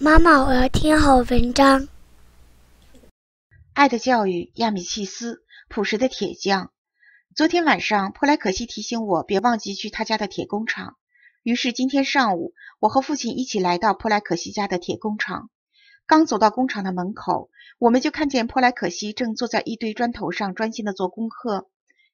妈妈，我要听好文章。《爱的教育》亚米契斯，《朴实的铁匠》。昨天晚上，普莱可西提醒我别忘记去他家的铁工厂。于是今天上午，我和父亲一起来到普莱可西家的铁工厂。刚走到工厂的门口，我们就看见普莱可西正坐在一堆砖头上专心的做功课。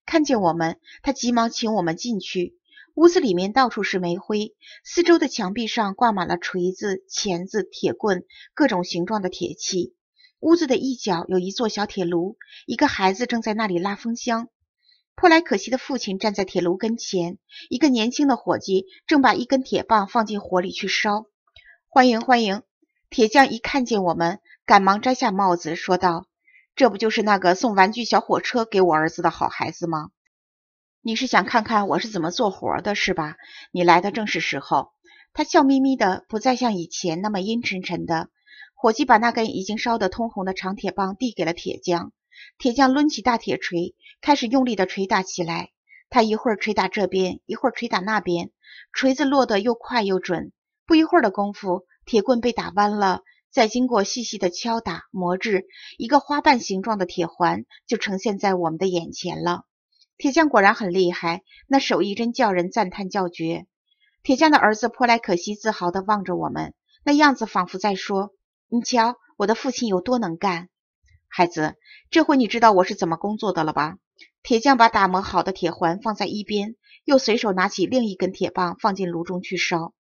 看见我们，他急忙请我们进去。屋子里面到处是煤灰，四周的墙壁上挂满了锤子、钳子、铁棍、各种形状的铁器。屋子的一角有一座小铁炉，一个孩子正在那里拉风箱。破来可惜的父亲站在铁炉跟前，一个年轻的伙计正把一根铁棒放进火里去烧。欢迎，欢迎！铁匠一看见我们，赶忙摘下帽子，说道：“这不就是那个送玩具小火车给我儿子的好孩子吗？”你是想看看我是怎么做活的，是吧？你来的正是时候。他笑眯眯的，不再像以前那么阴沉沉的。伙计把那根已经烧得通红的长铁棒递给了铁匠，铁匠抡起大铁锤，开始用力的捶打起来。他一会儿捶打这边，一会儿捶打那边，锤子落得又快又准。不一会儿的功夫，铁棍被打弯了。再经过细细的敲打、磨制，一个花瓣形状的铁环就呈现在我们的眼前了。铁匠果然很厉害，那手艺真叫人赞叹叫绝。铁匠的儿子颇来可惜，自豪地望着我们，那样子仿佛在说：“你瞧，我的父亲有多能干。”孩子，这回你知道我是怎么工作的了吧？铁匠把打磨好的铁环放在一边，又随手拿起另一根铁棒放进炉中去烧。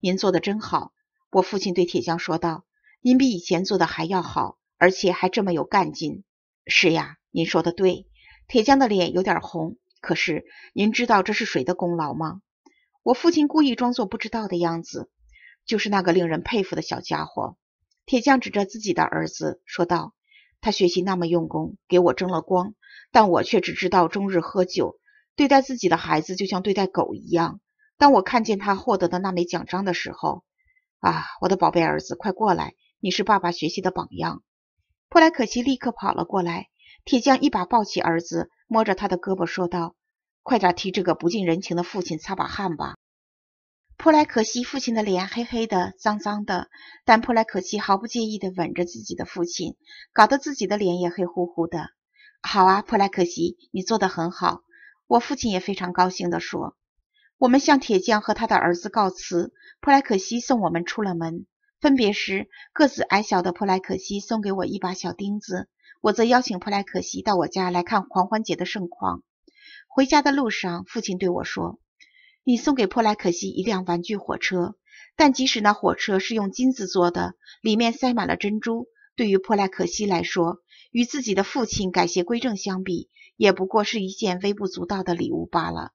您做的真好，我父亲对铁匠说道：“您比以前做的还要好，而且还这么有干劲。”是呀，您说的对。铁匠的脸有点红，可是您知道这是谁的功劳吗？我父亲故意装作不知道的样子，就是那个令人佩服的小家伙。铁匠指着自己的儿子说道：“他学习那么用功，给我争了光，但我却只知道终日喝酒，对待自己的孩子就像对待狗一样。”当我看见他获得的那枚奖章的时候，啊，我的宝贝儿子，快过来，你是爸爸学习的榜样。布莱克西立刻跑了过来。铁匠一把抱起儿子，摸着他的胳膊说道：“快点替这个不近人情的父亲擦把汗吧。”普莱可西父亲的脸黑黑的、脏脏的，但普莱可西毫不介意地吻着自己的父亲，搞得自己的脸也黑乎乎的。好啊，普莱可西，你做得很好。我父亲也非常高兴地说：“我们向铁匠和他的儿子告辞。”普莱可西送我们出了门。分别时，个子矮小的普莱可西送给我一把小钉子。我则邀请珀莱可西到我家来看狂欢节的盛况。回家的路上，父亲对我说：“你送给珀莱可西一辆玩具火车，但即使那火车是用金子做的，里面塞满了珍珠，对于珀莱可西来说，与自己的父亲改邪归正相比，也不过是一件微不足道的礼物罢了。”